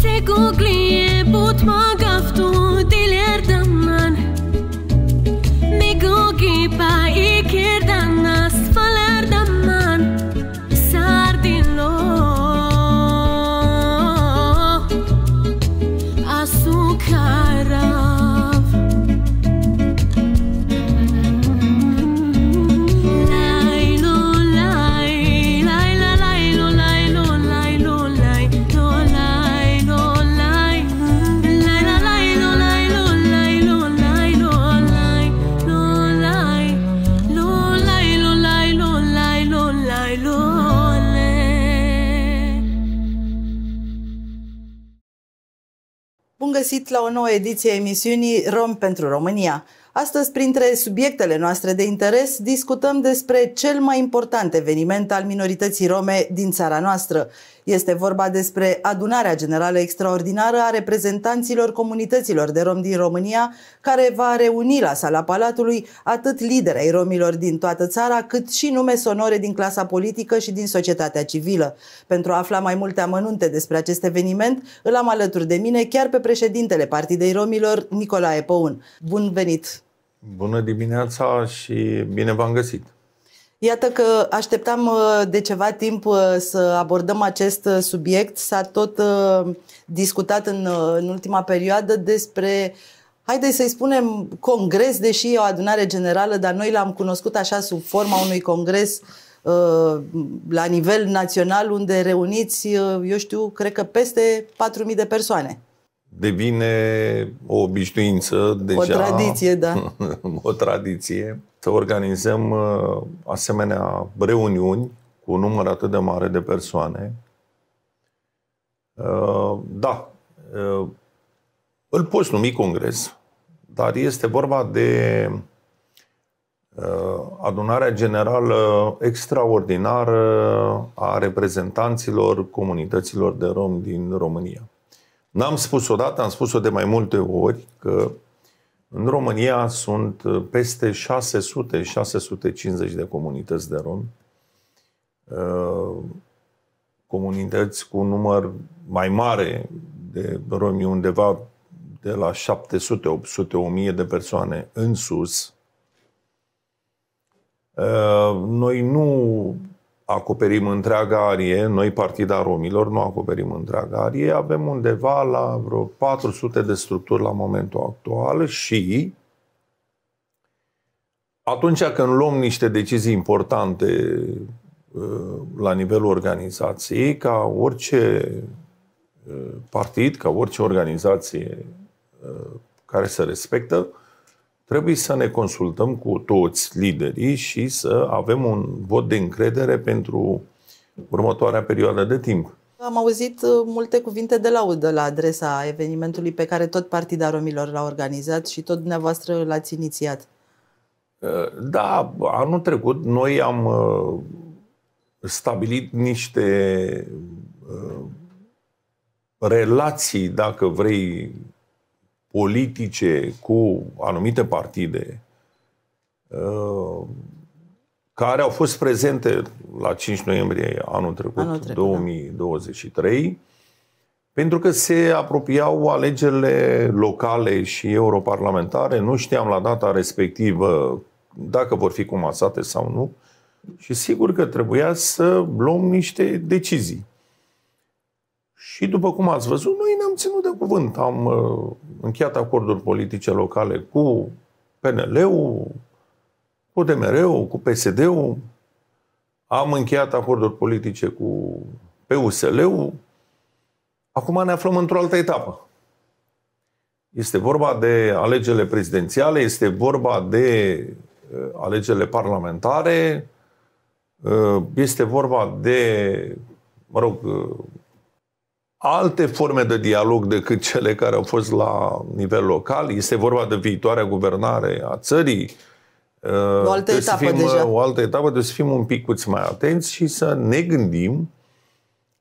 Segundo. la o nouă ediție a emisiunii Rom pentru România. Astăzi, printre subiectele noastre de interes, discutăm despre cel mai important eveniment al minorității rome din țara noastră. Este vorba despre adunarea generală extraordinară a reprezentanților comunităților de rom din România, care va reuni la sala Palatului atât liderii romilor din toată țara, cât și nume sonore din clasa politică și din societatea civilă. Pentru a afla mai multe amănunte despre acest eveniment, îl am alături de mine chiar pe președintele Partidei Romilor, Nicolae Păun. Bun venit! Bună dimineața și bine v-am găsit! Iată că așteptam uh, de ceva timp uh, să abordăm acest uh, subiect. S-a tot discutat în, în ultima perioadă despre, haideți să-i spunem, congres, deși e o adunare generală, dar noi l-am cunoscut așa sub forma unui congres la nivel național unde reuniți, eu știu, cred că peste 4.000 de persoane devine o obișnuință deja. O tradiție, da. o tradiție să organizăm uh, asemenea reuniuni cu un număr atât de mare de persoane. Uh, da, uh, îl poți numi congres, dar este vorba de adunarea generală extraordinară a reprezentanților comunităților de rom din România. N-am spus odată, am spus-o de mai multe ori, că în România sunt uh, peste 600-650 de comunități de romi, uh, comunități cu un număr mai mare de romi, undeva de la 700, 800, 1000 de persoane în sus. Uh, noi nu acoperim întreaga arie, noi Partida Romilor nu acoperim întreaga arie, avem undeva la vreo 400 de structuri la momentul actual și atunci când luăm niște decizii importante uh, la nivelul organizației, ca orice uh, partid, ca orice organizație uh, care se respectă, Trebuie să ne consultăm cu toți liderii și să avem un vot de încredere pentru următoarea perioadă de timp. Am auzit uh, multe cuvinte de laudă la adresa evenimentului pe care tot Partida Romilor l-a organizat și tot dumneavoastră l-ați inițiat. Uh, da, anul trecut noi am uh, stabilit niște relații, dacă vrei, politice cu anumite partide uh, care au fost prezente la 5 noiembrie anul trecut, anul trecut 2023, da. pentru că se apropiau alegerile locale și europarlamentare. Nu știam la data respectivă dacă vor fi comasate sau nu. Și sigur că trebuia să luăm niște decizii. Și după cum ați văzut, noi ne-am ținut de cuvânt. Am uh, încheiat acorduri politice locale cu PNL-ul, cu DMR-ul, cu PSD-ul, am încheiat acorduri politice cu PUSL-ul, acum ne aflăm într-o altă etapă. Este vorba de alegerile prezidențiale, este vorba de uh, alegerile parlamentare, uh, este vorba de, mă rog, uh, alte forme de dialog decât cele care au fost la nivel local. Este vorba de viitoarea guvernare a țării. O altă trebuie etapă fim, deja. O altă etapă, trebuie să fim un pic mai atenți și să ne gândim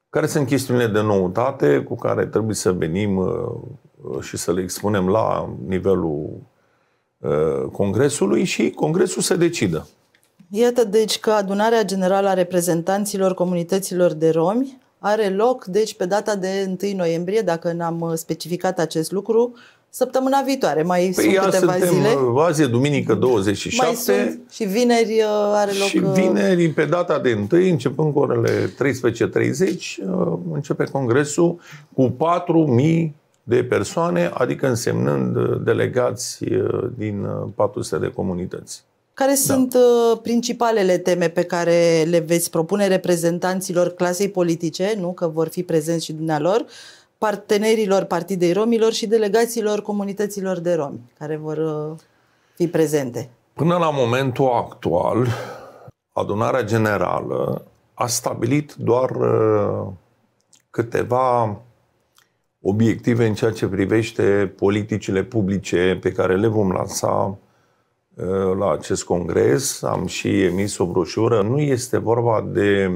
care sunt chestiunile de noutate cu care trebuie să venim uh, uh, și să le expunem la nivelul uh, Congresului și Congresul să decidă. Iată deci că adunarea generală a reprezentanților comunităților de romi are loc, deci, pe data de 1 noiembrie, dacă n-am uh, specificat acest lucru, săptămâna viitoare. Mai păi sunt câteva suntem, zile. Uh, azi e duminică 27. Mai sunt și vineri uh, are loc... Și vineri, pe data de 1, începând cu orele 13.30, începe congresul cu 4.000 de persoane, adică însemnând delegați din 400 de comunități. Care da. sunt uh, principalele teme pe care le veți propune reprezentanților clasei politice, nu că vor fi prezenți și dumnealor, partenerilor Partidei Romilor și delegațiilor comunităților de romi care vor uh, fi prezente? Până la momentul actual, adunarea generală a stabilit doar uh, câteva obiective în ceea ce privește politicile publice pe care le vom lansa Uh, la acest congres, am și emis o broșură. Nu este vorba de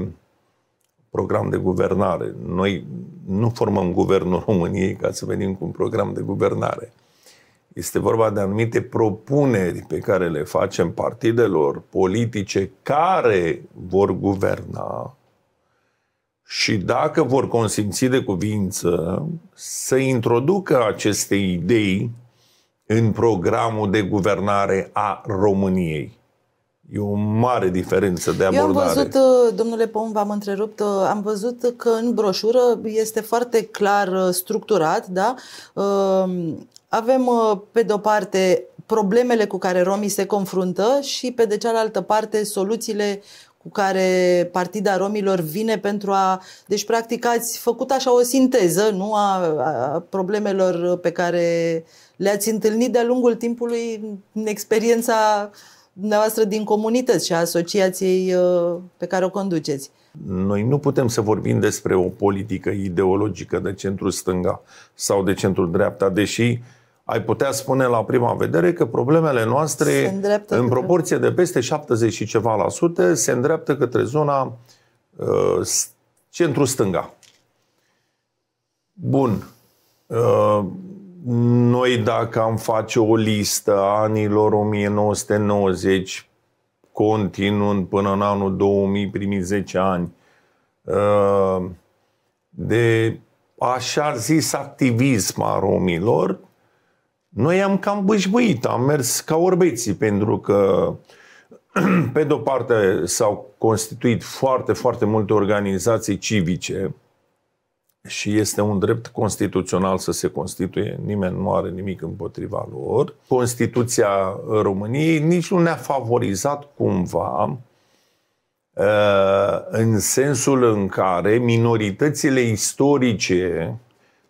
program de guvernare. Noi nu formăm guvernul României ca să venim cu un program de guvernare. Este vorba de anumite propuneri pe care le facem partidelor politice care vor guverna și dacă vor consimți de cuvință să introducă aceste idei în programul de guvernare a României. E o mare diferență de abordare. Eu am văzut, uh, domnule Pom, v-am întrerupt, uh, am văzut că în broșură este foarte clar uh, structurat, da? Avem, pe de-o parte, problemele cu care romii se confruntă și, pe de cealaltă parte, soluțiile cu care Partida Romilor vine pentru a... Deci, practic, ați făcut așa o sinteză, nu? A, a problemelor pe care uh, le-ați întâlnit de-a lungul timpului în experiența dumneavoastră din comunități și a asociației uh, pe care o conduceți. Noi nu putem să vorbim despre o politică ideologică de centru-stânga sau de centru-dreapta, deși ai putea spune la prima vedere că problemele noastre, în proporție de peste 70 și ceva la sută, se îndreaptă către zona uh, centru-stânga. Bun. Uh, noi dacă am face o listă a anilor 1990, continuând până în anul 2000, primii 10 ani, uh, de așa zis activism a romilor, noi am cam bâșbuit, am mers ca orbeții, pentru că pe de-o parte s-au constituit foarte, foarte multe organizații civice, și este un drept constituțional să se constituie, nimeni nu are nimic împotriva lor. Constituția României nici nu ne-a favorizat cumva uh, în sensul în care minoritățile istorice,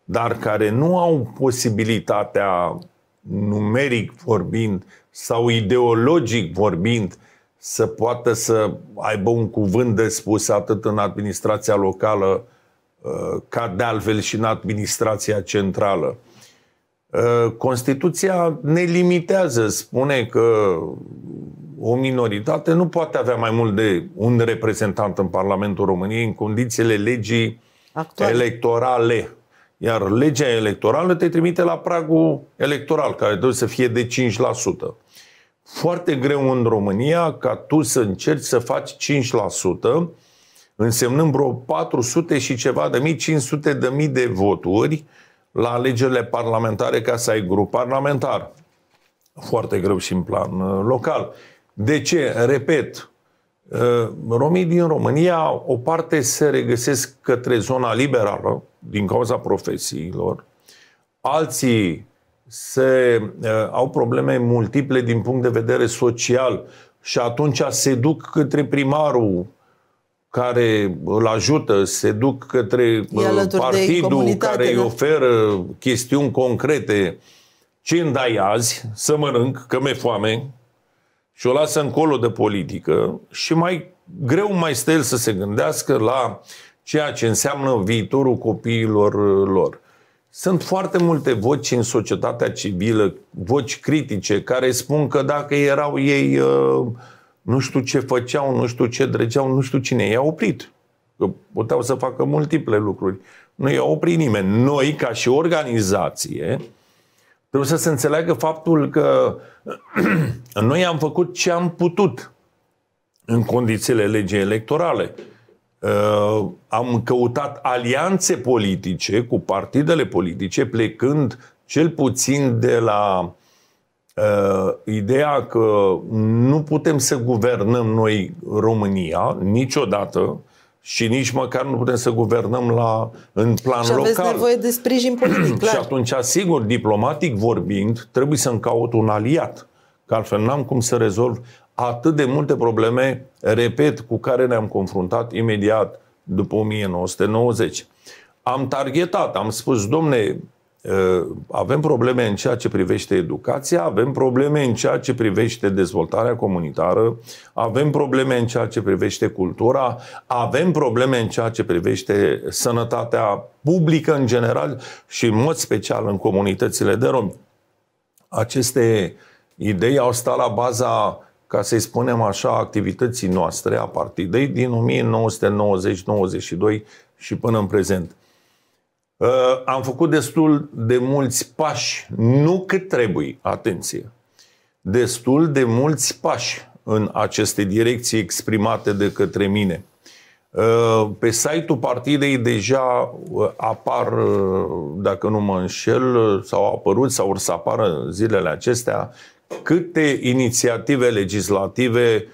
dar care nu au posibilitatea numeric vorbind sau ideologic vorbind să poată să aibă un cuvânt de spus atât în administrația locală Uh, ca de altfel și în administrația centrală. Uh, Constituția ne limitează, spune că o minoritate nu poate avea mai mult de un reprezentant în Parlamentul României în condițiile legii Actual. electorale. Iar legea electorală te trimite la pragul electoral, care trebuie să fie de 5%. Foarte greu în România ca tu să încerci să faci 5% însemnând vreo 400 și ceva de mii, 500 de mii de voturi la alegerile parlamentare ca să ai grup parlamentar. Foarte greu și în plan uh, local. De ce? Repet, uh, romii din România, o parte se regăsesc către zona liberală din cauza profesiilor, alții se, uh, au probleme multiple din punct de vedere social și atunci se duc către primarul care îl ajută, se duc către uh, partidul care îi da. oferă chestiuni concrete. Ce îmi dai azi să mănânc, că mi-e foame, și o lasă încolo de politică și mai greu mai stă el să se gândească la ceea ce înseamnă viitorul copiilor uh, lor. Sunt foarte multe voci în societatea civilă, voci critice, care spun că dacă erau ei uh, nu știu ce făceau, nu știu ce drăgeau, nu știu cine. I-a oprit. Că puteau să facă multiple lucruri. Nu i-a oprit nimeni. Noi, ca și organizație, trebuie să se înțeleagă faptul că noi am făcut ce am putut în condițiile legii electorale. Uh, am căutat alianțe politice cu partidele politice, plecând cel puțin de la Uh, ideea că nu putem să guvernăm noi România niciodată și nici măcar nu putem să guvernăm la, în plan și aveți local. nevoie de sprijin politic, clar. și atunci, sigur, diplomatic vorbind, trebuie să-mi caut un aliat. Că altfel n-am cum să rezolv atât de multe probleme, repet, cu care ne-am confruntat imediat după 1990. Am targetat, am spus, domne, Ă, avem probleme în ceea ce privește educația, avem probleme în ceea ce privește dezvoltarea comunitară, avem probleme în ceea ce privește cultura, avem probleme în ceea ce privește sănătatea publică în general și în mod special în comunitățile de romi. Aceste idei au stat la baza ca să-i spunem așa, activității noastre a partidei din 1990-92 și până în prezent. Uh, am făcut destul de mulți pași, nu cât trebuie, atenție, destul de mulți pași în aceste direcții exprimate de către mine. Uh, pe site-ul partidei deja uh, apar, dacă nu mă înșel, sau au apărut sau or să apară zilele acestea, câte inițiative legislative uh,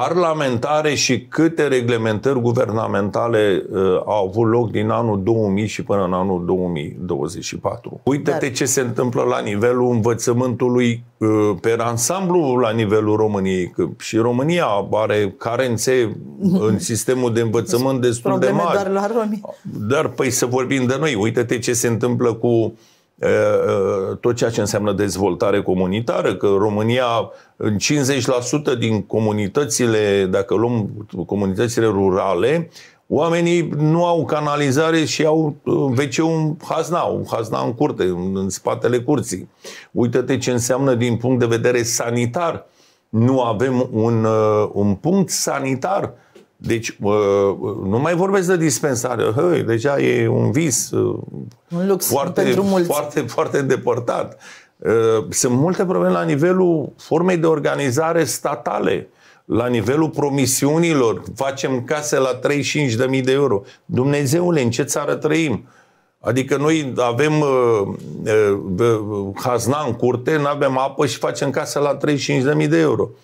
parlamentare și câte reglementări guvernamentale uh, au avut loc din anul 2000 și până în anul 2024. uite te Dar... ce se întâmplă la nivelul învățământului uh, pe ansamblu la nivelul României. Că și România are carențe mhm. în sistemul de învățământ destul Probleme de mari. Dar, la Dar păi să vorbim de noi. uite te ce se întâmplă cu uh, tot ceea ce înseamnă dezvoltare comunitară, că România în 50% din comunitățile, dacă luăm comunitățile rurale, oamenii nu au canalizare și au wc un hazna, un hazna în curte, în spatele curții. Uită-te ce înseamnă din punct de vedere sanitar. Nu avem un, un punct sanitar uh, deci, nu mai vorbesc de dispensare. Hăi, deja e un vis uh, un lux foarte, pentru mulți. foarte, foarte îndepărtat. Uh, sunt multe probleme la nivelul formei de organizare statale, la nivelul promisiunilor. Facem case la 35.000 de euro. Dumnezeule, în ce țară trăim? Adică noi avem uh, uh, uh hazna în curte, nu avem apă și facem casă la 35.000 de euro. Uh,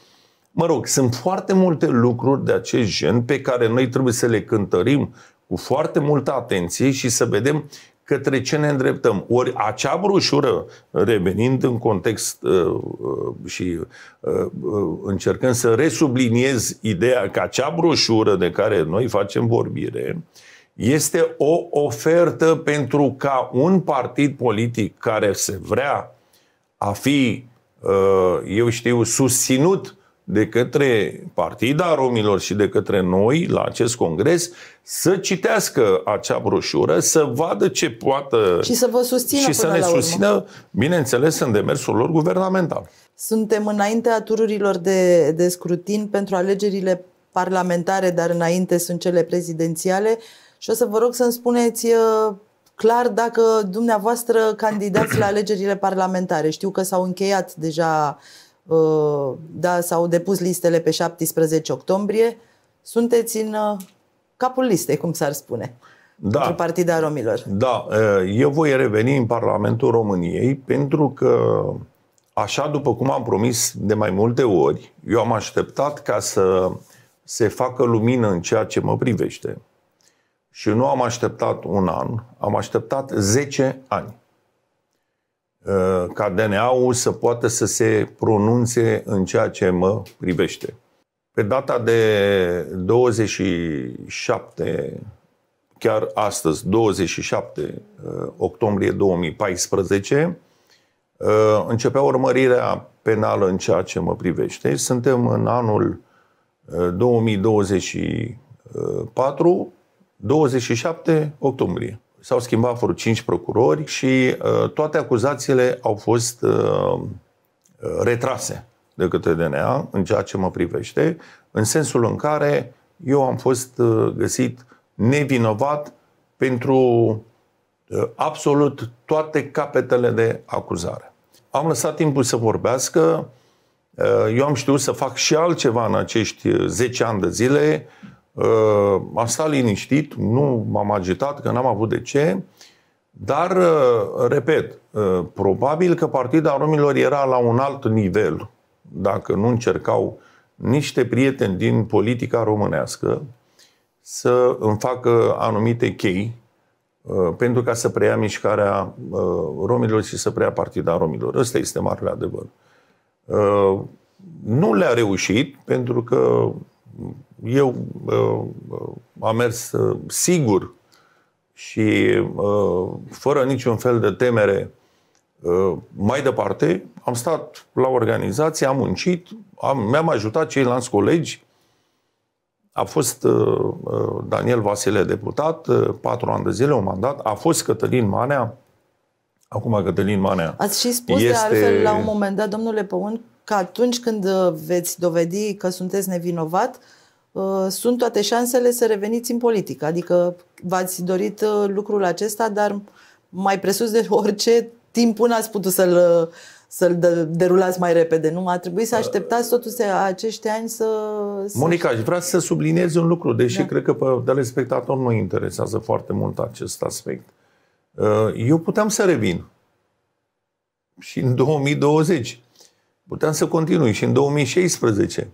Mă rog, sunt foarte multe lucruri de acest gen pe care noi trebuie să le cântărim cu foarte multă atenție și să vedem către ce ne îndreptăm. Ori acea broșură, revenind în context uh, uh și uh, uh, încercând să resubliniez ideea că acea broșură de care noi facem vorbire este o ofertă pentru ca un partid politic care se vrea a fi, uh, eu știu, susținut de către Partida Romilor și de către noi la acest congres să citească acea broșură, să vadă ce poată și să vă susțină și să ne la urmă. bineînțeles, în demersul lor guvernamental. Suntem înaintea tururilor de, de scrutin pentru alegerile parlamentare, dar înainte sunt cele prezidențiale și o să vă rog să-mi spuneți uh, clar dacă dumneavoastră candidați la alegerile parlamentare. Știu că s-au încheiat deja uh, da, s-au depus listele pe 17 octombrie, sunteți în uh, capul listei, cum s-ar spune, da. pentru Partida Romilor. Da, uh, eu voi reveni în Parlamentul României pentru că, așa după cum am promis de mai multe ori, eu am așteptat ca să se facă lumină în ceea ce mă privește. Și nu am așteptat un an, am așteptat 10 ani. Uh, ca DNA-ul să poată să se pronunțe în ceea ce mă privește. Pe data de 27, chiar astăzi, 27 uh, octombrie 2014, uh, începea urmărirea penală în ceea ce mă privește. Suntem în anul 2024, 27 octombrie s-au schimbat vreo cinci procurori și uh, toate acuzațiile au fost uh, uh retrase de către DNA, în ceea ce mă privește, în sensul în care eu am fost uh, găsit nevinovat pentru uh, absolut toate capetele de acuzare. Am lăsat timpul să vorbească, uh, eu am știut să fac și altceva în acești 10 uh, ani de zile, Ă, am stat liniștit, nu m-am agitat, că n-am avut de ce, dar, ă, repet, ă, probabil că Partida Romilor era la un alt nivel dacă nu încercau niște prieteni din politica românească să îmi facă anumite chei pentru ca să preia mișcarea romilor și să preia partida romilor. Ăsta este marele adevăr. Nu le-a reușit pentru că eu uh, uh, am mers uh, sigur și fără niciun fel de temere mai departe, am stat la organizație, am muncit, am, mi-am ajutat ceilalți colegi. A fost Daniel Vasile deputat, patru ani de zile, un mandat. A fost Cătălin Manea, acum Cătălin Manea. Ați și spus este... de altfel la un moment dat, domnule Păun, că atunci când uh, veți dovedi că sunteți nevinovat, uh, sunt toate șansele să reveniți în politică. Adică v-ați dorit uh, lucrul acesta, dar mai presus de orice, timp până ați putut să-l, să-l derulați mai repede. Nu a trebuit să așteptați totuși acești ani să... Monica, aș vrea să subliniez un lucru, deși da. cred că pe telespectator nu interesează foarte mult acest aspect. Eu puteam să revin și în 2020. Puteam să continui și în 2016.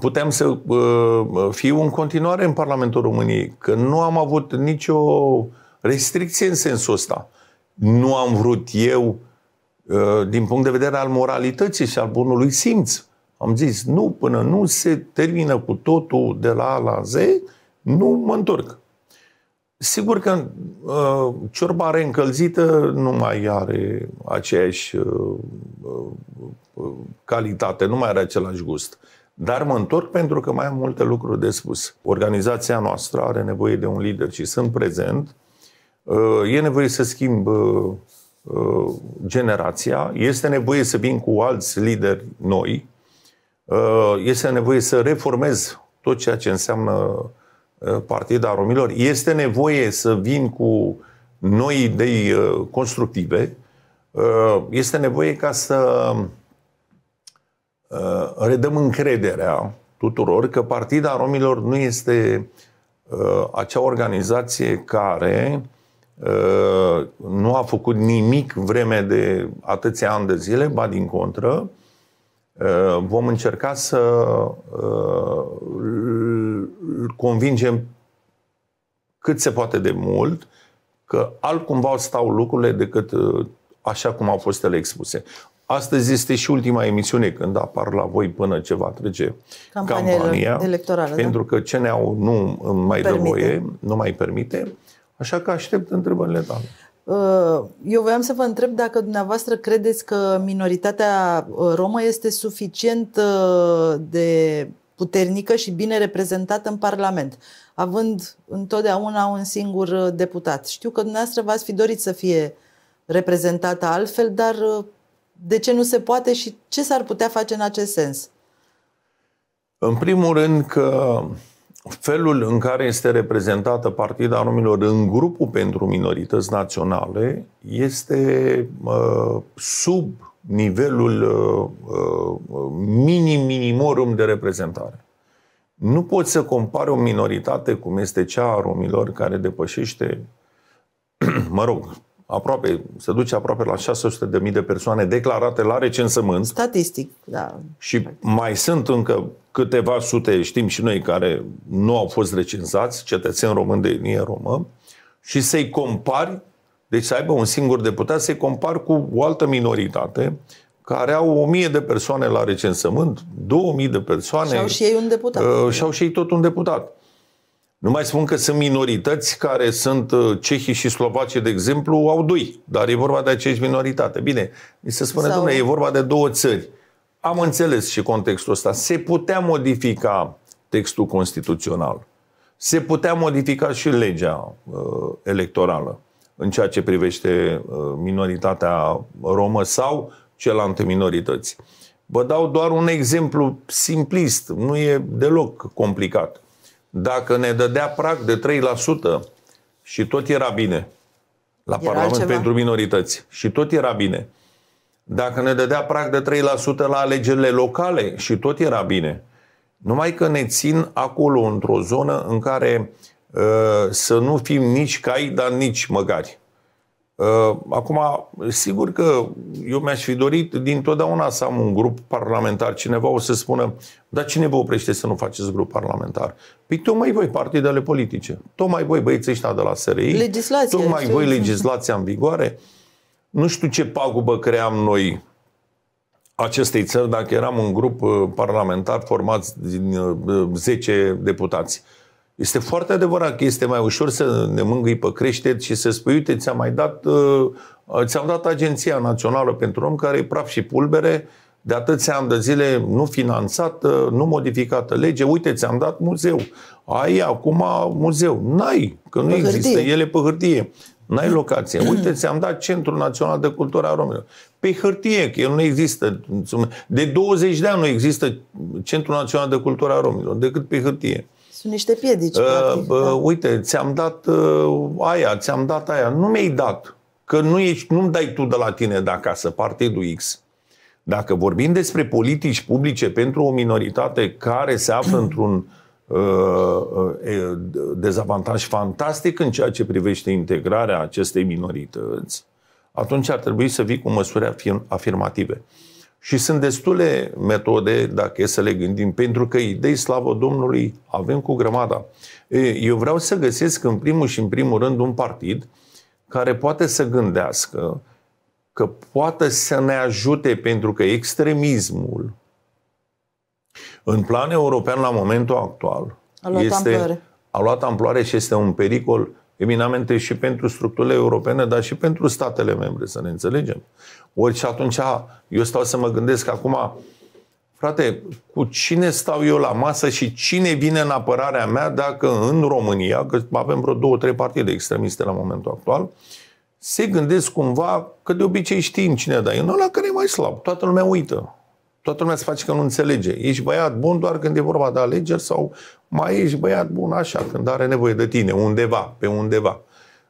Puteam să uh, fiu în continuare în Parlamentul României, că nu am avut nicio restricție în sensul ăsta. Nu am vrut eu, uh, din punct de vedere al moralității și al bunului simț, am zis, nu, până nu se termină cu totul de la A la Z, nu mă întorc. Sigur că uh, ciorba reîncălzită nu mai are aceeași uh, uh, calitate, nu mai are același gust. Dar mă întorc pentru că mai am multe lucruri de spus. Organizația noastră are nevoie de un lider și sunt prezent. Uh, e nevoie să schimb uh, uh, generația, este nevoie să vin cu alți lideri noi, este nevoie să reformez tot ceea ce înseamnă Uh, Partida Romilor. Este nevoie să vin cu noi idei uh, constructive. Uh, este nevoie ca să redăm încrederea tuturor că Partida Romilor nu este acea organizație care nu a făcut nimic vreme de atâția ani de zile, ba din contră, Uh, vom încerca să uh, convingem cât se poate de mult că altcumva stau lucrurile decât uh, așa cum au fost ele expuse. Astăzi este și ultima emisiune când apar la voi până ce va trece campania, campania electorală, da? pentru da? că ne au nu mai permite. dă voie, nu mai permite, așa că aștept întrebările tale. Uh, eu voiam să vă întreb dacă dumneavoastră credeți că minoritatea uh, romă este suficient uh, de puternică și bine reprezentată în Parlament, având întotdeauna un singur deputat. Știu că dumneavoastră v-ați fi dorit să fie reprezentată altfel, dar de ce nu se poate și ce s-ar putea face în acest sens? În primul rând că felul în care este reprezentată Partida Romilor în grupul pentru minorități naționale este uh, sub nivelul uh, uh, minim minimorum de reprezentare. Nu poți să compari o minoritate cum este cea a romilor care depășește, mă rog, aproape, se duce aproape la 600.000 de persoane declarate la recensământ. Statistic, da. Și mai sunt încă câteva sute, știm și noi, care nu au fost recenzați, cetățeni români de etnie romă, și să-i compari, deci să aibă un singur deputat, să-i compari cu o altă minoritate care au o mie de persoane la recensământ, două mii de persoane. Și au și ei un deputat. Uh, și au și ei tot un deputat. Nu mai spun că sunt minorități care sunt uh, cehii și slovacii, de exemplu, au doi, dar e vorba de aceeași minoritate. Bine, mi se spune, Sau... domnule, e vorba de două țări. Am înțeles și contextul ăsta. Se putea modifica textul constituțional. Se putea modifica și legea uh, electorală în ceea ce privește uh, minoritatea romă sau cel minorități. Vă dau doar un exemplu simplist, nu e deloc complicat. Dacă ne dădea prag de 3% și tot era bine la era Parlament altceva? pentru minorități și tot era bine, dacă ne dădea prag de 3% la alegerile locale și tot era bine. Numai că ne țin acolo într-o zonă în care uh, să nu fim nici cai, dar nici măgari. Uh, acum, sigur că eu mi-aș fi dorit dintotdeauna să am un grup parlamentar. Cineva o să spună, dar cine vă oprește să nu faceți grup parlamentar? Păi tocmai voi, partidele politice, tocmai voi, băieții ăștia de la SRI, legislația, tocmai voi, legislația în vigoare. Nu știu ce pagubă cream noi acestei țări dacă eram un grup uh, parlamentar format din 10 uh, uh, deputați. Este foarte adevărat că este mai ușor să ne mângâi pe creștet și să spui, uite, ți-am mai dat, ți-am dat Agenția Națională pentru Om, care e praf și pulbere, de atâția ani de zile nu finanțată, nu modificată lege, uite, ți-am dat muzeu. Ai acum muzeu. N-ai, că nu pe există. Hârtie. Ele pe hârtie. N-ai locație. Uite, ți-am dat Centrul Național de Cultură a Romilor. Pe hârtie, că el nu există. De 20 de ani nu există Centrul Național de Cultură a Romilor, decât pe hârtie. Sunt niște piedici. Uh, practic, uh, da. Uite, ți-am dat uh, aia, ți-am dat aia. Nu mi-ai dat. Că nu ești, nu-mi dai tu de la tine de acasă, partidul X. Dacă vorbim despre politici publice pentru o minoritate care se află într-un uh, Uh, uh, dezavantaj fantastic în ceea ce privește integrarea acestei minorități, atunci ar trebui să vii cu măsuri afirmative. Și sunt destule metode, dacă e să le gândim, pentru că idei, slavă Domnului, avem cu grămada. Eu vreau să găsesc în primul și în primul rând un partid care poate să gândească că poate să ne ajute pentru că extremismul, în plan european, la momentul actual, a luat este, amploare. a luat amploare și este un pericol eminamente și pentru structurile europene, dar și pentru statele membre, să ne înțelegem. Ori și atunci, eu stau să mă gândesc acum, frate, cu cine stau eu la masă și cine vine în apărarea mea dacă în România, că avem vreo două, trei partide extremiste la momentul actual, se gândesc cumva că de obicei știm cine, dar e în ăla care e mai slab. Toată lumea uită. Toată lumea se face că nu înțelege. Ești băiat bun doar când e vorba de alegeri sau mai ești băiat bun așa, când are nevoie de tine, undeva, pe undeva.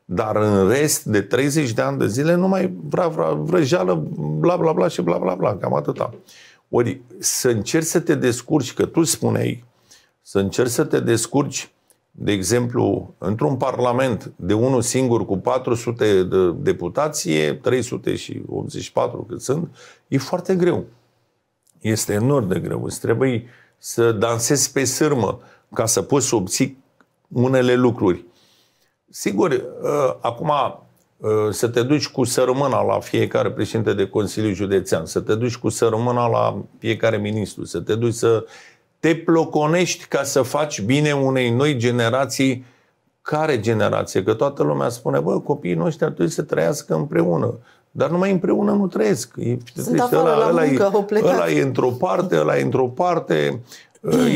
Dar în rest, de 30 de ani de zile, nu mai vrea, vrea vrăjeală, bla, bla, bla și bla, bla, bla, cam atâta. Ori să încerci să te descurci, că tu spuneai, să încerci să te descurci, de exemplu, într-un parlament de unul singur cu 400 de deputație, 384 cât sunt, e foarte greu. Este enorm de greu. Îți trebuie să dansezi pe sârmă ca să poți să obții unele lucruri. Sigur, uh, acum uh, să te duci cu sărmâna la fiecare președinte de Consiliu Județean, să te duci cu sărmâna la fiecare ministru, să te duci să te ploconești ca să faci bine unei noi generații care generație? Că toată lumea spune, bă, copiii noștri ar trebui să trăiască împreună. Dar numai împreună nu trăiesc. Sunt afară ăla, la ăla muncă, ăla, e, ăla e într-o parte, ăla e într-o parte,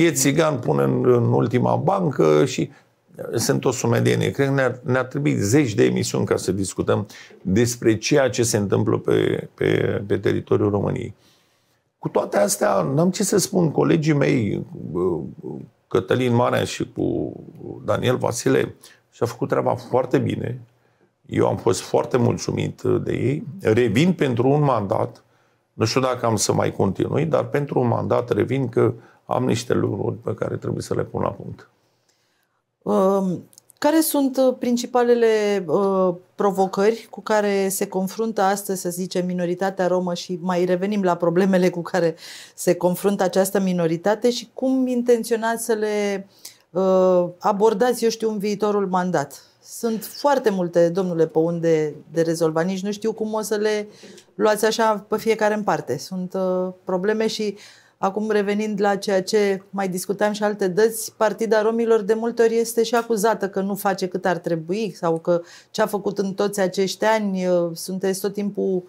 e țigan pune în, în ultima bancă și uh, sunt o sumedenie. Cred că ne-ar, ne trebui zeci de emisiuni ca să discutăm despre ceea ce se întâmplă pe, pe, pe teritoriul României. Cu toate astea, n-am ce să spun colegii mei, uh, Cătălin Marea și cu Daniel Vasile, și-a făcut treaba foarte bine. Eu am fost foarte mulțumit de ei. Revin pentru un mandat. Nu știu dacă am să mai continui, dar pentru un mandat revin că am niște lucruri pe care trebuie să le pun la punct. Um... Care sunt principalele uh, provocări cu care se confruntă astăzi, să zicem, minoritatea romă și mai revenim la problemele cu care se confruntă această minoritate și cum intenționați să le uh, abordați, eu știu, în viitorul mandat? Sunt foarte multe, domnule pe unde de rezolvat. Nici nu știu cum o să le luați așa pe fiecare în parte. Sunt uh, probleme și acum revenind la ceea ce mai discutam și alte dăți, Partida Romilor de multe ori este și acuzată că nu face cât ar trebui sau că ce a făcut în toți acești ani, uh, sunteți tot timpul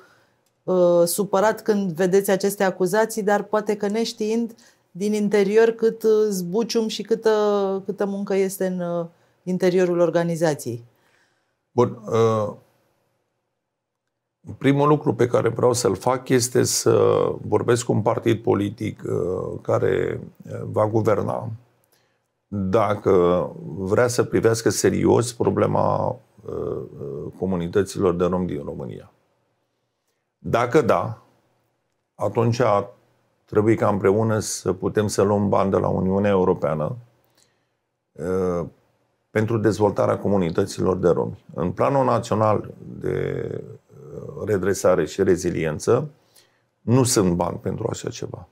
uh, supărat când vedeți aceste acuzații, dar poate că neștiind din interior cât uh, zbucium și câtă, câtă muncă este în, uh, interiorul organizației? Bun. Uh, primul lucru pe care vreau să-l fac este să vorbesc cu un partid politic uh, care uh, va guverna dacă vrea să privească serios problema comunităților de rom din România. Dacă da, atunci trebuie ca împreună să putem să luăm bani de la Uniunea Europeană pentru dezvoltarea comunităților de romi. În planul național de uh, redresare și reziliență nu sunt bani pentru așa ceva.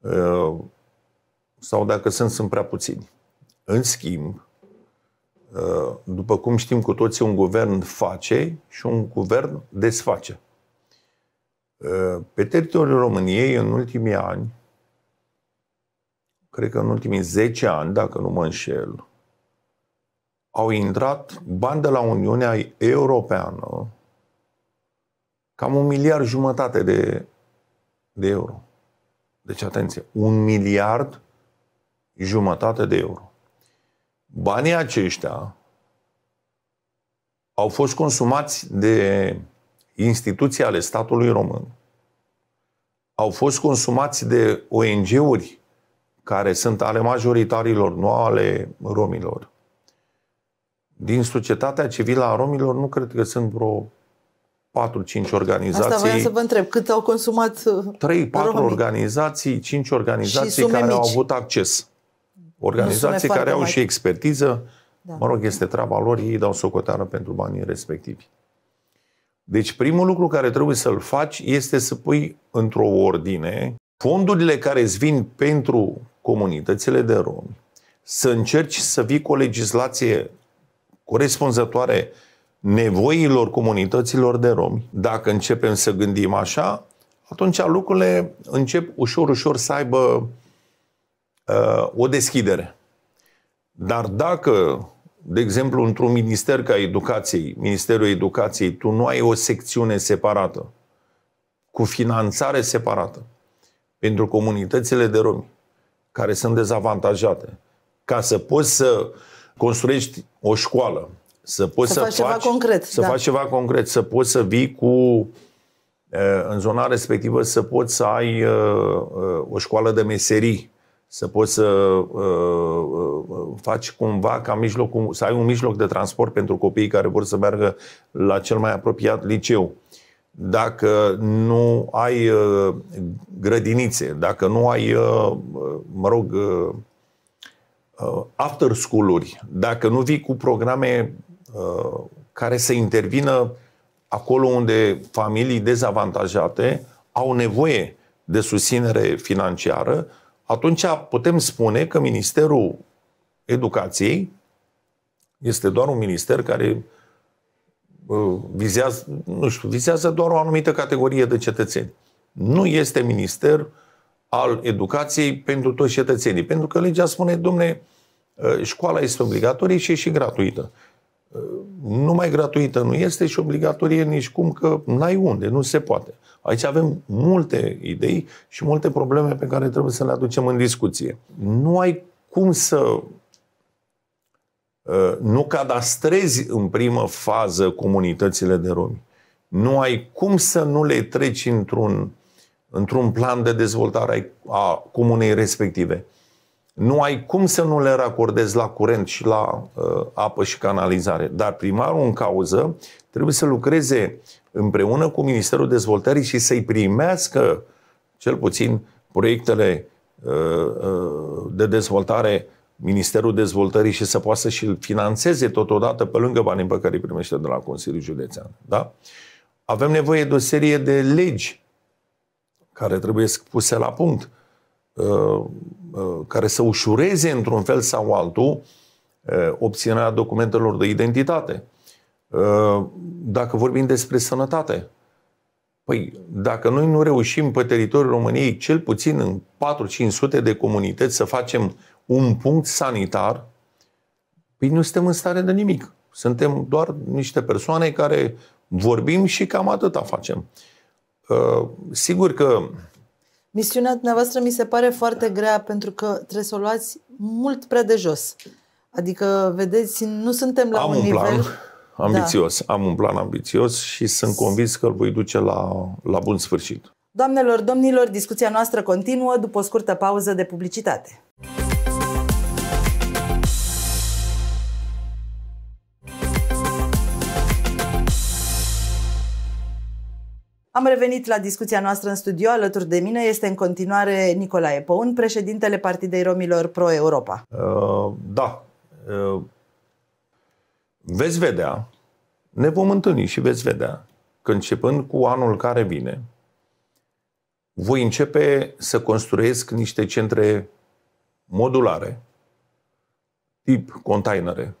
Uh, sau dacă sunt, sunt prea puțini. În schimb, uh, după cum știm cu toții, un guvern face și un guvern desface. Pe teritoriul României, în ultimii ani, cred că în ultimii 10 ani, dacă nu mă înșel, au intrat bani de la Uniunea Europeană, cam un miliard jumătate de, de euro. Deci, atenție, un miliard jumătate de euro. Banii aceștia au fost consumați de instituții ale statului român, au fost consumați de ONG-uri care sunt ale majoritarilor, nu ale romilor, din societatea civilă a romilor nu cred că sunt vreo 4-5 organizații. Asta vreau să vă întreb. Cât au consumat 3-4 uh, organizații, 5 organizații care mici. au avut acces. Organizații care au mai... și expertiză. Da. Mă rog, este treaba lor, ei dau socoteană pentru banii respectivi. Deci primul lucru care trebuie să-l faci este să pui într-o ordine fondurile care îți vin pentru comunitățile de romi, să încerci să vii cu o legislație corespunzătoare nevoilor comunităților de romi, dacă începem să gândim așa, atunci lucrurile încep ușor, ușor să aibă uh, o deschidere. Dar dacă, de exemplu, într-un minister ca educației, Ministerul Educației, tu nu ai o secțiune separată, cu finanțare separată, pentru comunitățile de romi, care sunt dezavantajate, ca să poți să uh, construiești o școală, să poți să, să faci, ceva faci, concret, să da. faci ceva concret, să poți să vii cu în zona respectivă să poți să ai o școală de meserii, să poți să faci cumva ca mijloc, să ai un mijloc de transport pentru copiii care vor să meargă la cel mai apropiat liceu. Dacă nu ai grădinițe, dacă nu ai, mă rog, Uh, after school-uri, dacă nu vii cu programe uh, care să intervină acolo unde familii dezavantajate au nevoie de susținere financiară, atunci putem spune că Ministerul Educației este doar un minister care uh, vizează, nu știu, vizează doar o anumită categorie de cetățeni. Nu este minister uh, al educației pentru toți cetățenii. Pentru că legea spune, domne, ă, școala este obligatorie și e și gratuită. Ă, numai gratuită nu este și obligatorie nici cum că n-ai unde, nu se poate. Aici avem multe idei și multe probleme pe care trebuie să le aducem în discuție. Nu ai cum să ă, nu cadastrezi în primă fază comunitățile de romi. Nu ai cum să nu le treci într-un într-un plan de dezvoltare a comunei respective. Nu ai cum să nu le racordezi la curent și la uh, apă și canalizare. Dar primarul în cauză trebuie să lucreze împreună cu Ministerul Dezvoltării și să-i primească cel puțin proiectele uh, uh de dezvoltare Ministerul Dezvoltării și să poată și-l financeze totodată pe lângă banii pe care îi primește de la Consiliul Județean. Da? Avem nevoie de o serie de legi care trebuie puse la punct, uh, uh, care să ușureze într-un fel sau altul uh, obținerea documentelor de identitate. Dacă vorbim despre sănătate, păi dacă noi nu reușim pe teritoriul României, cel puțin în 4-500 de comunități, să facem un punct sanitar, păi nu suntem în stare de nimic. Suntem doar niște persoane care vorbim și cam atâta facem. Uh, Uh, sigur că... Misiunea dumneavoastră mi se pare foarte grea pentru că trebuie să o luați mult prea de jos. Adică, vedeți, nu suntem la am un, un nivel... Plan ambițios. Da. Am un plan ambițios și sunt convins că îl voi duce la, la bun sfârșit. Doamnelor, domnilor, discuția noastră continuă după o scurtă pauză de publicitate. Am revenit la discuția noastră în studio. Alături de mine este în continuare Nicolae Păun, președintele Partidei Romilor Pro-Europa. Uh, da. Uh, veți vedea, ne vom întâlni și veți vedea că începând cu anul care vine, voi începe să construiesc niște centre modulare, tip containere,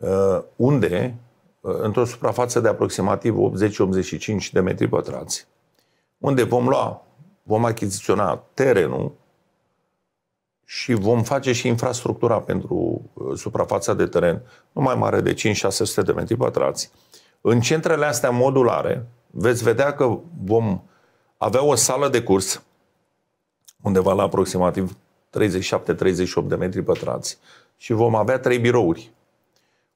uh, unde Uh, într-o suprafață de aproximativ 80-85 de metri pătrați, unde vom lua, vom achiziționa terenul și vom face și infrastructura pentru uh, suprafața de teren, nu mai mare de 5-600 de metri pătrați. În centrele astea modulare, veți vedea că vom avea o sală de curs, undeva la aproximativ 37-38 de metri pătrați, și vom avea trei birouri.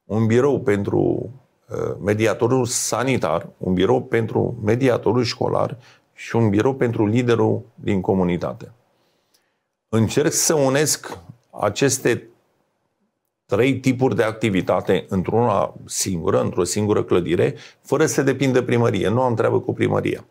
Un birou pentru Eh, mediatorul sanitar, un birou pentru mediatorul școlar și un birou pentru liderul din comunitate. Încerc să unesc aceste trei tipuri de activitate într-una singură, într-o singură clădire, fără să depindă primărie. Nu am treabă cu primăria.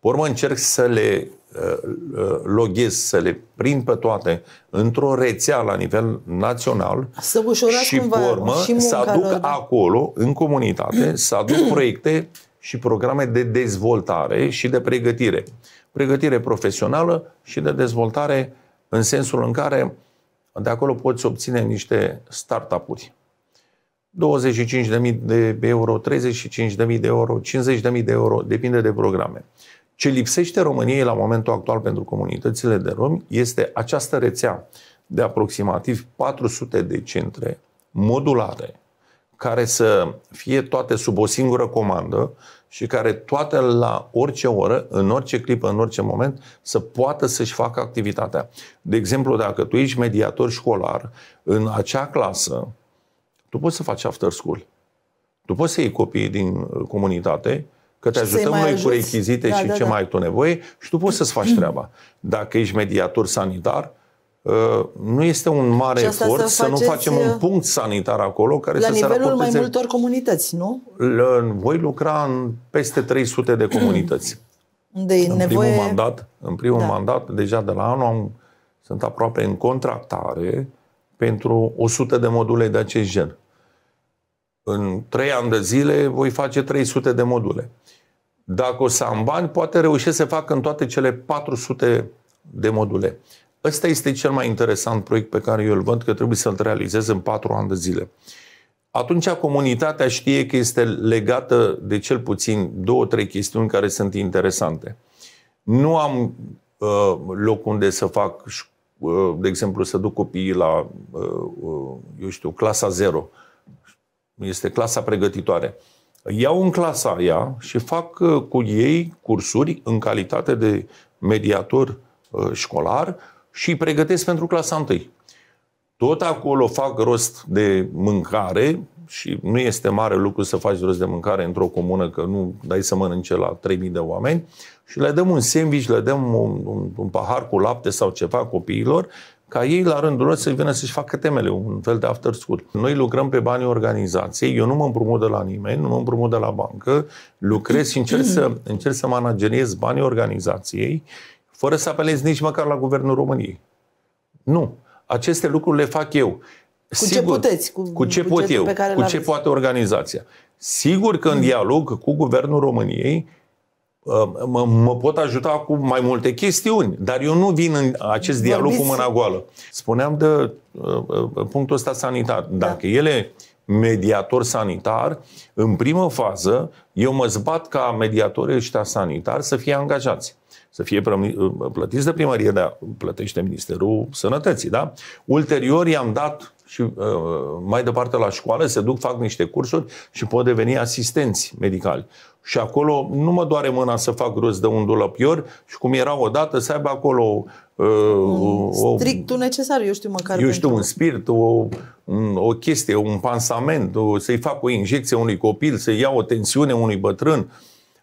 Pe urmă încerc să le Uh, loghez, să le prind pe toate într-o rețea la nivel național să și cumva, formă, și să aduc lor. Da. acolo, în comunitate, să aduc proiecte și programe de dezvoltare și de pregătire. Pregătire profesională și de dezvoltare în sensul în care de acolo poți obține niște startup-uri. 25.000 de euro, 35.000 de euro, 50.000 de euro, depinde de programe. Ce lipsește României la momentul actual pentru comunitățile de romi este această rețea de aproximativ 400 de centre modulare care să fie toate sub o singură comandă și care toate la orice oră, în orice clipă, în orice moment, să poată să-și facă activitatea. De exemplu, dacă tu ești mediator școlar, în acea clasă, tu poți să faci after school. Tu poți să iei copiii din uh, comunitate Că te ajutăm noi cu rechizite da, și da, ce da. mai ai tu nevoie și tu poți să-ți faci treaba. Dacă ești mediator sanitar, ă, nu este un mare efort să, să nu facem ă, un punct sanitar acolo care la să se raporteze... la nivelul mai multor comunități, nu? Voi lucra în peste 300 de comunități. Unde e în nevoie... primul mandat, în primul da. mandat, deja de la anul am, sunt aproape în contractare pentru 100 de module de acest gen în 3 ani de zile voi face 300 de module. Dacă o să am bani, poate reușesc să fac în toate cele 400 de module. Ăsta este cel mai interesant proiect pe care eu îl văd că trebuie să-l realizez în 4 ani de zile. Atunci comunitatea știe că este legată de cel puțin două, trei chestiuni care sunt interesante. Nu am uh, loc unde să fac, uh, de exemplu, să duc copiii la, uh, uh eu știu, clasa 0. Uh, este clasa pregătitoare. Iau în clasa aia și fac uh, cu ei cursuri în calitate de mediator uh, școlar și îi pregătesc pentru clasa 1. Tot acolo fac rost de mâncare și nu este mare lucru să faci rost de mâncare într-o comună, că nu dai să mănânce la 3.000 de oameni, și le dăm un sandwich, le dăm un, un, un pahar cu lapte sau ceva copiilor ca ei la rândul lor să vină să-și facă temele, un fel de after school. Noi lucrăm pe banii organizației, eu nu mă împrumut de la nimeni, nu mă împrumut de la bancă, lucrez și încerc să, încerc să manageriez banii organizației fără să apelez nici măcar la Guvernul României. Nu. Aceste lucruri le fac eu. Cu Sigur, ce puteți? Cu, cu ce pot eu? cu ce aveți. poate organizația? Sigur că în mm. dialog cu Guvernul României Ă, mă, mă pot ajuta cu mai multe chestiuni, dar eu nu vin în acest Vorbiți. dialog cu mâna goală. Spuneam de ă, ă, punctul ăsta sanitar. Da. Dacă da. ele mediator sanitar, în primă fază, eu mă zbat ca mediatorii ăștia sanitari să fie angajați. Să fie plătiți de primărie, dar plătește Ministerul Sănătății, da? Ulterior i-am dat și uh, mai departe la școală, se duc, fac niște cursuri și pot deveni asistenți medicali. Și acolo nu mă doare mâna să fac rost de un dulăpior și cum era odată să aibă acolo uh, strictul necesar, eu știu măcar. Eu știu, un spirit, o, un, o chestie, un pansament, o, să-i fac o injecție unui copil, să-i iau o tensiune unui bătrân,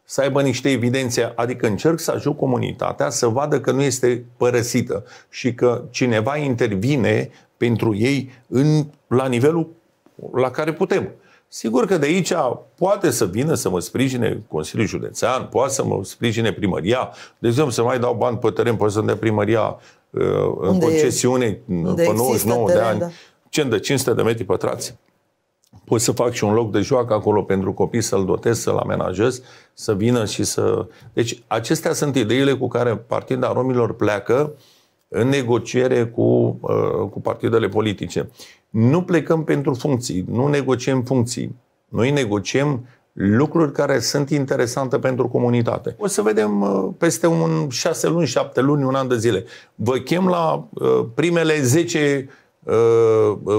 să aibă niște evidențe. Adică încerc să ajut comunitatea să vadă că nu este părăsită și că cineva intervine pentru ei în, la nivelul la care putem. Sigur că de aici poate să vină să mă sprijine Consiliul Județean, poate să mă sprijine primăria. De exemplu, să mai dau bani pe teren, poate să-mi dea primăria uh, în concesiune e, pe 99 teren, de ani, da. cent de 500 de metri pătrați. Pot să fac și un loc de joacă acolo pentru copii, să-l dotez, să-l amenajez, să vină și să... Deci acestea sunt ideile cu care Partida Romilor pleacă uh, în negociere cu, uh, cu partidele politice. Nu plecăm pentru funcții, nu negociem funcții. Noi negociem lucruri care sunt interesante pentru comunitate. O să vedem uh, peste un șase luni, șapte luni, un an de zile. Vă chem la uh, primele zece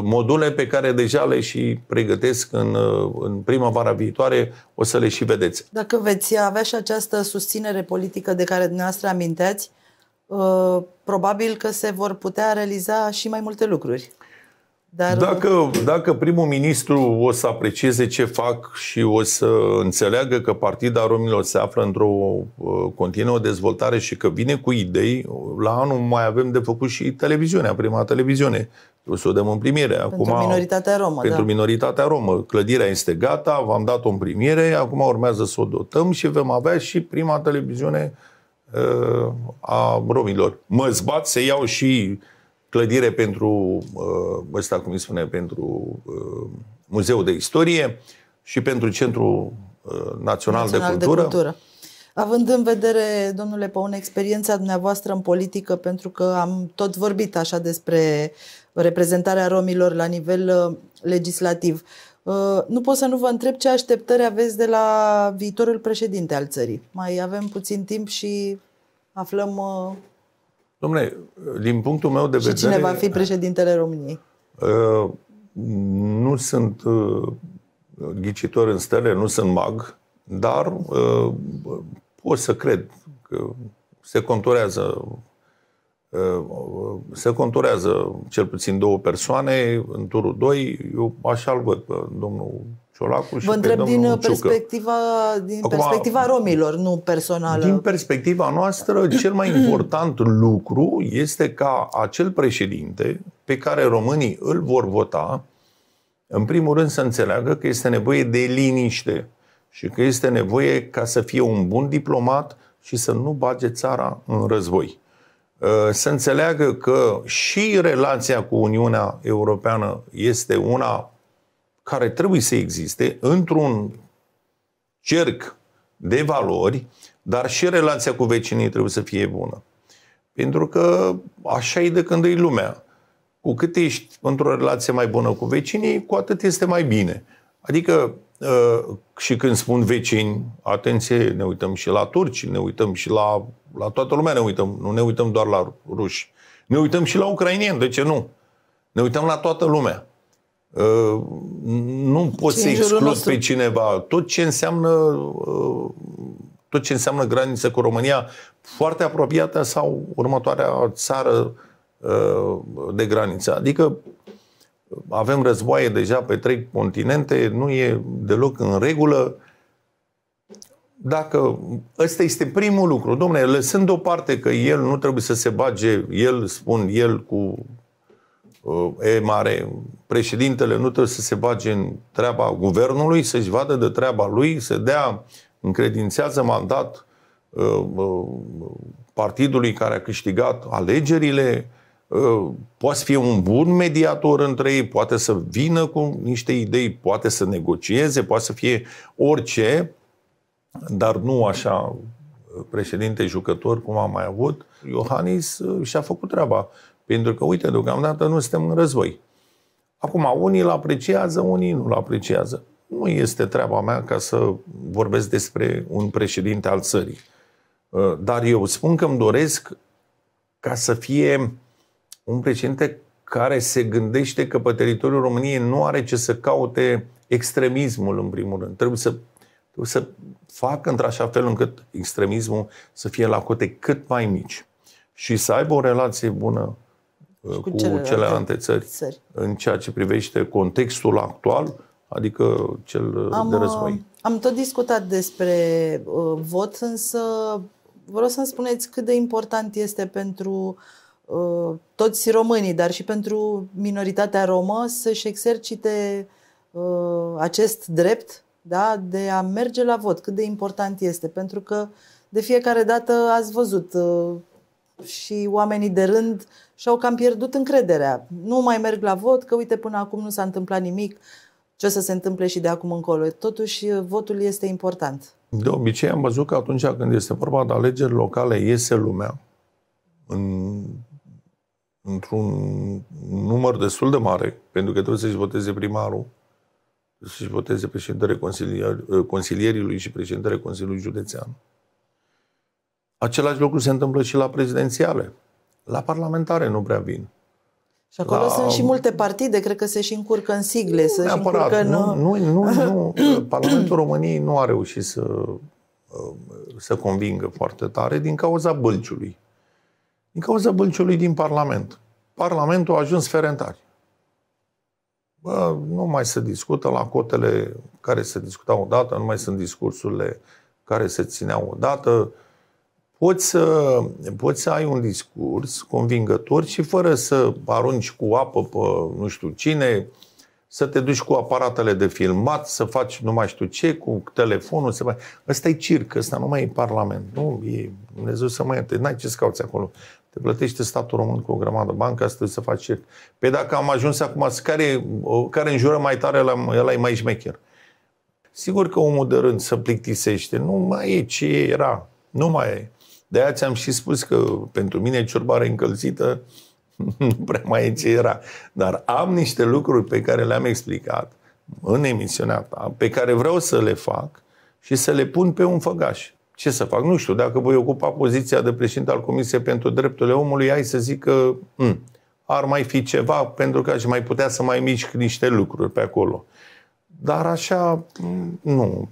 module pe care deja le și pregătesc în, în primăvara viitoare, o să le și vedeți. Dacă veți avea și această susținere politică de care dumneavoastră aminteați, Uh, probabil că se vor putea realiza și mai multe lucruri. Dar... Uh, dacă, dacă primul ministru o să aprecieze ce fac și o să înțeleagă că Partida Romilor se află într-o uh, continuă dezvoltare și că vine cu idei, la anul mai avem de făcut și televiziunea, prima televiziune. O să o dăm în primire. Acum, pentru minoritatea romă. Da. Pentru da. minoritatea romă. Clădirea este gata, v-am dat-o în primire, acum urmează să o dotăm și vom avea și prima televiziune uh, a romilor. Mă zbat să iau și clădire pentru, uh, ăsta cum îi spune, pentru uh, Muzeul de Istorie și pentru Centrul uh, Național, Național de, Cultură. de Cultură. Având în vedere, domnule Păun, experiența dumneavoastră în politică, pentru că am tot vorbit așa despre reprezentarea romilor la nivel legislativ, uh, Uh, nu pot să nu vă întreb ce așteptări aveți de la viitorul președinte al țării. Mai avem puțin timp și aflăm. Uh, Domnule, din punctul meu de vedere. și Cine va fi președintele României? Uh, nu sunt ghicitor în stele, nu sunt mag, dar pot să cred că se conturează se conturează cel puțin două persoane în turul 2, eu așa îl văd pe domnul Ciolacu și Vă întreb pe din, uh, perspectiva, din Acum, perspectiva romilor, nu personală. Din perspectiva noastră, cel mai important lucru este ca acel președinte pe care românii îl vor vota, în primul rând să înțeleagă că este nevoie de liniște și că este nevoie ca să fie un bun diplomat și să nu bage țara în război. Uh, să înțeleagă că și relația cu Uniunea Europeană este una care trebuie să existe într-un cerc de valori, dar și relația cu vecinii trebuie să fie bună. Pentru că așa e de când e lumea. Cu cât ești într-o relație mai bună cu vecinii, cu atât este mai bine. Adică Uh, și când spun vecini, atenție, ne uităm și la turci, ne uităm și la, la toată lumea, ne uităm, nu ne uităm doar la ruși. Ne uităm și la ucrainieni, de ce nu? Ne uităm la toată lumea. Uh, nu poți să excluzi pe cineva. Tot ce înseamnă uh, tot ce înseamnă graniță cu România, foarte apropiată sau următoarea țară de graniță. Adică avem războaie deja pe trei continente, nu e deloc în regulă. Dacă ăsta este primul lucru, domnule, lăsând deoparte că el nu trebuie să se bage, el, spun el cu uh, e mare, președintele nu trebuie să se bage în treaba guvernului, să-și vadă de treaba lui, să dea, încredințează mandat uh, uh, partidului care a câștigat alegerile, Ă, poate fi un bun mediator între ei, poate să vină cu niște idei, poate să negocieze, poate să fie orice, dar nu așa președinte jucător cum am mai avut. Iohannis ă, și-a făcut treaba, pentru că, uite, deocamdată nu suntem în război. Acum, unii îl apreciază, unii nu îl apreciază. Nu este treaba mea ca să vorbesc despre un președinte al țării. Ă, dar eu spun că îmi doresc ca să fie un președinte care se gândește că pe teritoriul României nu are ce să caute extremismul, în primul rând. Trebuie să, trebuie să facă într-așa fel încât extremismul să fie la cote cât mai mici și să aibă o relație bună și uh, cu, cu celelalte, țări, țări în ceea ce privește contextul actual, adică cel uh, am, de război. Uh, am tot discutat despre uh, vot, însă vreau să-mi spuneți cât de important este pentru uh, Uh, toți românii, dar și pentru minoritatea romă să-și exercite uh, acest drept da, de a merge la vot, cât de important este, pentru că de fiecare dată ați văzut uh, și oamenii de rând și-au cam pierdut încrederea. Nu mai merg la vot, că uite, până acum nu s-a întâmplat nimic, ce o să se întâmple și de acum încolo. Totuși, votul este important. De obicei am văzut că atunci când este vorba de alegeri locale, iese lumea în într-un număr destul de mare, pentru că trebuie să-și voteze primarul, să-și voteze președintele consilier, ă, și președintele Consiliului Județean. Același lucru se întâmplă și la prezidențiale. La parlamentare nu prea vin. Și acolo la... sunt și um, multe partide, cred că se și încurcă în sigle, nu se neapărat, și încurcă în... Nu, nu, nu, nu. Ă, Parlamentul României nu a reușit să, ă, să convingă foarte tare din cauza bălciului. Din cauza bălciului din Parlament. Parlamentul a ajuns ferentari. Bă, nu mai se discută la cotele care se discutau odată, nu mai sunt discursurile care se țineau odată. Poți să, poți să ai un discurs convingător și fără să arunci cu apă pe nu știu cine, să te duci cu aparatele de filmat, să faci nu mai știu ce, cu telefonul. Să... Ăsta e circ, ăsta nu mai e parlament. Nu, e Dumnezeu să mai ierte, n-ai ce să cauți acolo. Te plătește statul român cu o grămadă bancă, asta să faci cert. Pe păi dacă am ajuns acum, care, care înjură mai tare, ăla e mai șmecher. Sigur că omul de rând se plictisește. Nu mai e ce era. Nu mai e. De aia ți-am și spus că pentru mine ciorbare încălzită nu prea mai e ce era. Dar am niște lucruri pe care le-am explicat în emisiunea ta, pe care vreau să le fac și să le pun pe un făgaș ce să fac? Nu știu, dacă voi ocupa poziția de președinte al Comisiei pentru Drepturile Omului, ai să zic că m, mm, ar mai fi ceva pentru că aș mai putea să mai mișc niște lucruri pe acolo. Dar așa, mm, nu,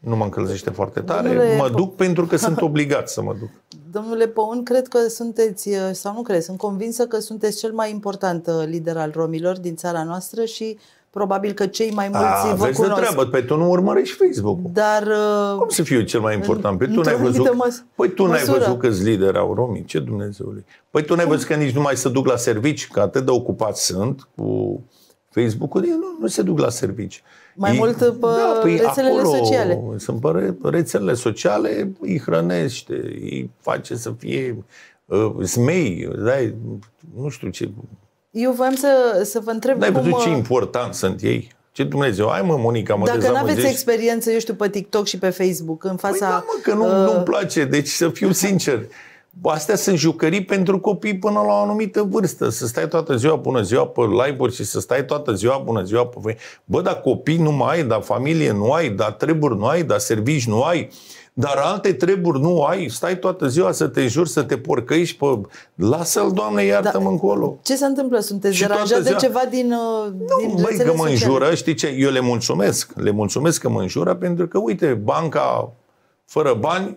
nu mă încălzește foarte tare. Domnule... Mă duc pentru că sunt obligat să mă duc. Domnule Păun, cred că sunteți, uh, sau nu cred, sunt convinsă că sunteți cel mai important uh, lider al romilor din țara noastră și uh, probabil că cei mai mulți A, vă vezi cunosc. de treabă, pe păi tu nu urmărești Facebook-ul. Dar... Uh, Cum să fiu cel mai important? Pe tu n-ai văzut, păi tu n-ai văzut câți lideri au romii, ce Dumnezeule? Păi tu n-ai văzut că nici nu mai se duc la servici, că atât de ocupați sunt cu Facebook-ul, ei nu, nu se duc la servici. Mai ei, mult uh, pe da, păi rețelele acolo sociale. Sunt pe rețelele sociale, îi hrănește, îi face să fie uh, smei, dai, nu știu ce, eu voiam să, să vă întreb n cum... Uh, ce important sunt ei? Ce Dumnezeu, ai mă Monica, mă Dacă nu aveți experiență, eu știu, pe TikTok și pe Facebook, în fața... Păi da, mă, că nu, uh... nu-mi place, deci să fiu sincer. Astea sunt jucării pentru copii până la o anumită vârstă. Să stai toată ziua, bună ziua, pe live-uri și să stai toată ziua, bună ziua, pe... Bă, dar copii nu mai ai, dar familie nu ai, dar treburi nu ai, dar servici nu ai. Uh, dar alte treburi nu ai, stai toată ziua să te juri, să te porcăiști, pe... lasă-l, Doamne, iartă-mă da. încolo. Ce se întâmplă? Sunteți și deranjat de ceva din uh, Nu, din băi, că mă înjură, știi ce? Eu le mulțumesc. Le mulțumesc că mă înjură pentru că, uite, banca fără bani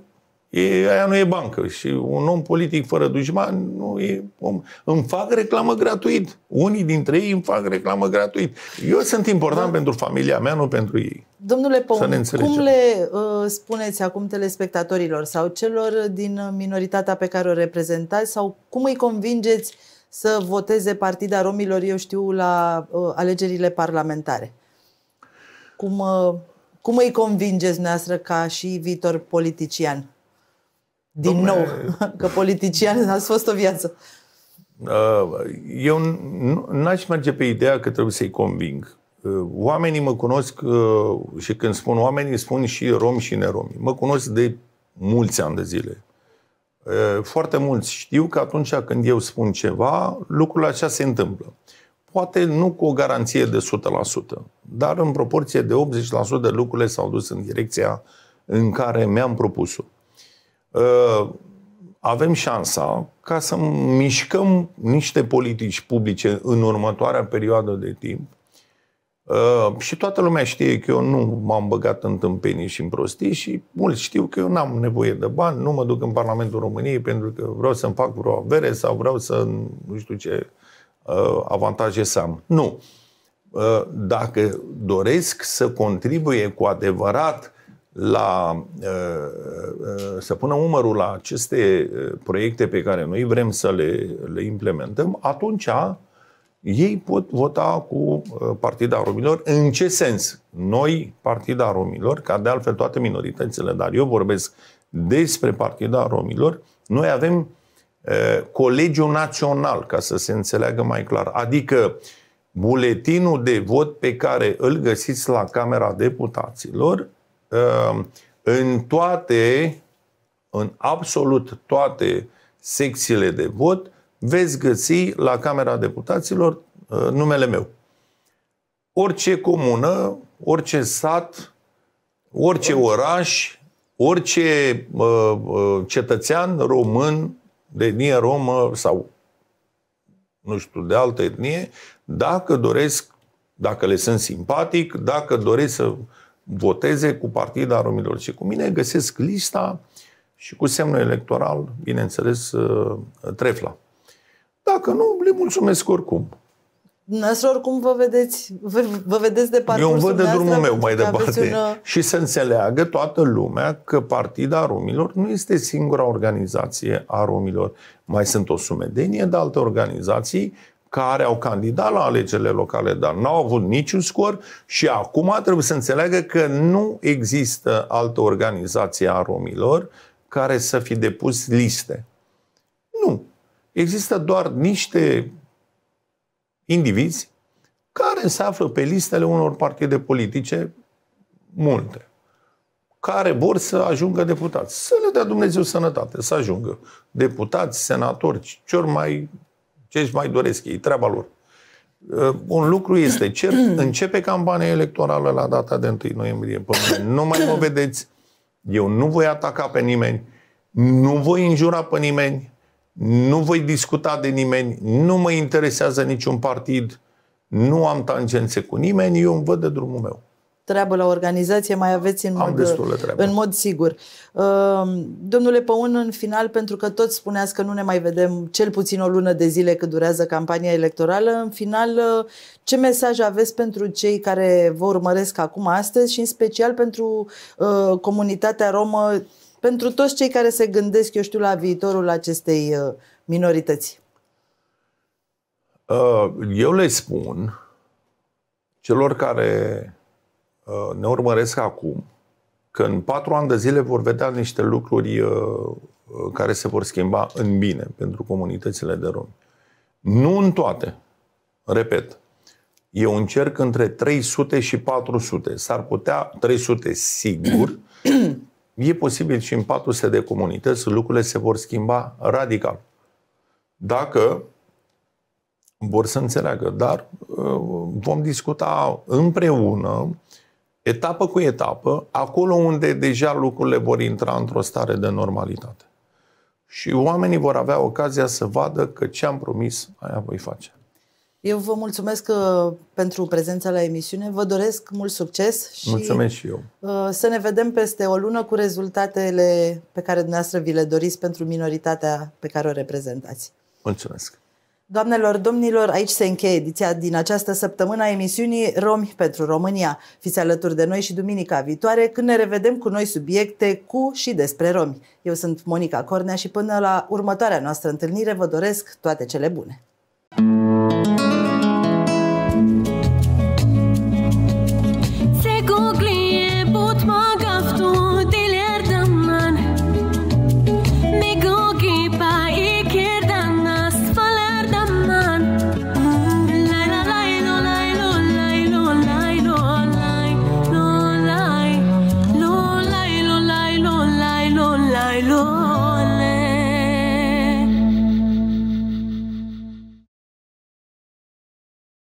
E, aia nu e bancă. Și un om politic fără dușman nu e om. Îmi fac reclamă gratuit. Unii dintre ei îmi fac reclamă gratuit. Eu sunt important da. pentru familia mea, nu pentru ei. Domnule Păun, cum le uh, spuneți acum telespectatorilor sau celor din minoritatea pe care o reprezentați sau cum îi convingeți să voteze Partida Romilor, eu știu, la uh, alegerile parlamentare? Cum, uh, cum îi convingeți noastră ca și viitor politician? Din Dom'le... nou, că politician a fost o viață. Uh, eu n-aș merge pe ideea că trebuie să-i conving. Uh, oamenii mă cunosc uh, și când spun oamenii, spun și romi și neromi. Mă cunosc de mulți ani de zile. Foarte mulți știu că atunci când eu spun ceva, lucrul așa se întâmplă. Poate nu cu o garanție de 100%, dar în proporție de 80% lucrurile s-au dus în direcția în care mi-am propus-o. Uh, avem șansa ca să mișcăm niște politici publice în următoarea perioadă de timp. Uh, și toată lumea știe că eu nu m-am băgat în tâmpenii și în prostii și mulți știu că eu n-am nevoie de bani, nu mă duc în Parlamentul României pentru că vreau să-mi fac vreo avere sau vreau să nu știu ce uh, avantaje să am. Nu. Dacă doresc să contribuie cu adevărat la, uh, uh, să pună umărul la aceste uh, proiecte pe care noi vrem să le, le implementăm, atunci ei pot vota cu Partida Romilor. În ce sens? Noi, Partida Romilor, ca de altfel toate minoritățile, dar eu vorbesc despre Partida Romilor, noi avem colegiul național, ca să se înțeleagă mai clar. Adică buletinul de vot pe care îl găsiți la Camera Deputaților Ehm, în toate, în absolut toate secțiile de vot, veți găsi la Camera Deputaților eh, numele meu. Orice comună, orice sat, orice oraș, orice eh, eh, cetățean român de etnie romă sau nu știu, de altă etnie, dacă doresc, dacă le sunt simpatic, dacă doresc să voteze cu Partida Romilor și cu mine, găsesc lista și cu semnul electoral, bineînțeles, uh, trefla. Dacă nu, le mulțumesc oricum. Dumneavoastră oricum vă vedeți, vă, vă vedeți de parcursul Eu văd de drumul meu mai departe. Una... Uh, și să înțeleagă toată lumea că Partida Romilor nu este singura organizație a romilor. Mai sunt o sumedenie de alte organizații care au candidat la alegerile locale, dar n-au avut niciun scor și acum trebuie să înțeleagă că nu există altă organizație a romilor care să fi depus liste. Nu. Există doar niște indivizi care se află pe listele unor partide politice multe, care vor să ajungă deputați. Să le dea Dumnezeu sănătate, să ajungă deputați, senatori, ce mai ce își mai doresc ei? Treaba lor. Uh, un lucru este, cer, începe campania electorală la data de 1 noiembrie. Până nu mai mă vedeți. Eu nu voi ataca pe nimeni. Nu voi injura pe nimeni. Nu voi discuta de nimeni. Nu mă interesează niciun partid. Nu am tangențe cu nimeni. Eu îmi văd de drumul meu treabă la organizație, mai aveți în, Am mod, în mod sigur. Um, domnule Păun, în final, pentru că toți spuneați că nu ne mai vedem cel puțin o lună de zile cât durează campania electorală, în final, uh, ce mesaj aveți pentru cei care vă urmăresc acum astăzi și în special pentru uh, comunitatea romă, pentru toți cei care se gândesc, eu știu, la viitorul acestei uh, minorități? eu le spun celor care Uh, ne urmăresc acum, că în patru ani de zile vor vedea niște lucruri uh, uh, care se vor schimba în bine pentru comunitățile de romi. Nu în toate. Repet, e un cerc între 300 și 400. S-ar putea 300 sigur. e posibil și în 400 de comunități lucrurile se vor schimba radical. Dacă vor să înțeleagă, dar vom discuta împreună etapă cu etapă, acolo unde deja lucrurile vor intra într-o stare de normalitate. Și oamenii vor avea ocazia să vadă că ce am promis, aia voi face. Eu vă mulțumesc uh, pentru prezența la emisiune, vă doresc mult succes și Mulțumesc și eu. Uh, să ne vedem peste o lună cu rezultatele pe care dumneavoastră vi le doriți pentru minoritatea pe care o reprezentați. Mulțumesc. Doamnelor, domnilor, aici se încheie ediția din această săptămână a emisiunii Romi pentru România. Fiți alături de noi și duminica viitoare când ne revedem cu noi subiecte cu și despre romi. Eu sunt Monica Cornea și până la următoarea noastră întâlnire vă doresc toate cele bune!